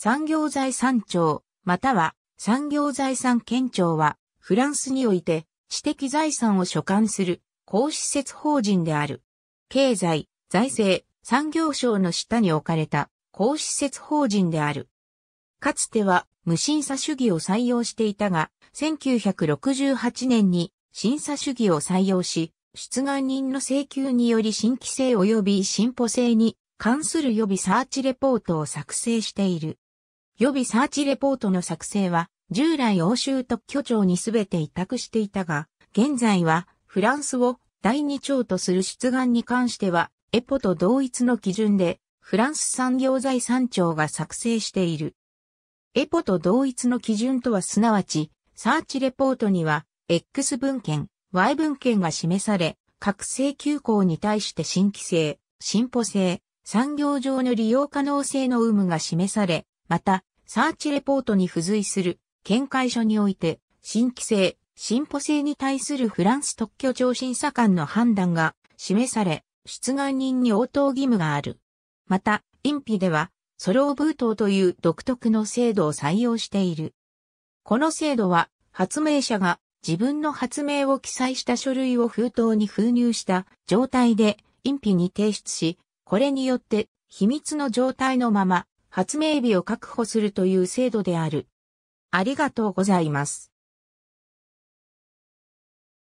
産業財産庁、または産業財産県庁は、フランスにおいて知的財産を所管する公施設法人である。経済、財政、産業省の下に置かれた公施設法人である。かつては無審査主義を採用していたが、1968年に審査主義を採用し、出願人の請求により新規性及び進歩性に関する予備サーチレポートを作成している。予備サーチレポートの作成は、従来欧州特許庁にすべて委託していたが、現在はフランスを第二庁とする出願に関しては、エポと同一の基準で、フランス産業財産庁が作成している。エポと同一の基準とはすなわち、サーチレポートには、X 文献、Y 文献が示され、各請求項に対して新規性、進歩性、産業上の利用可能性の有無が示され、また、サーチレポートに付随する見解書において、新規性、進歩性に対するフランス特許庁審査官の判断が示され、出願人に応答義務がある。また、隠ピでは、ソローブートという独特の制度を採用している。この制度は、発明者が自分の発明を記載した書類を封筒に封入した状態で隠ピに提出し、これによって秘密の状態のまま発明日を確保するという制度である。ありがとうございます。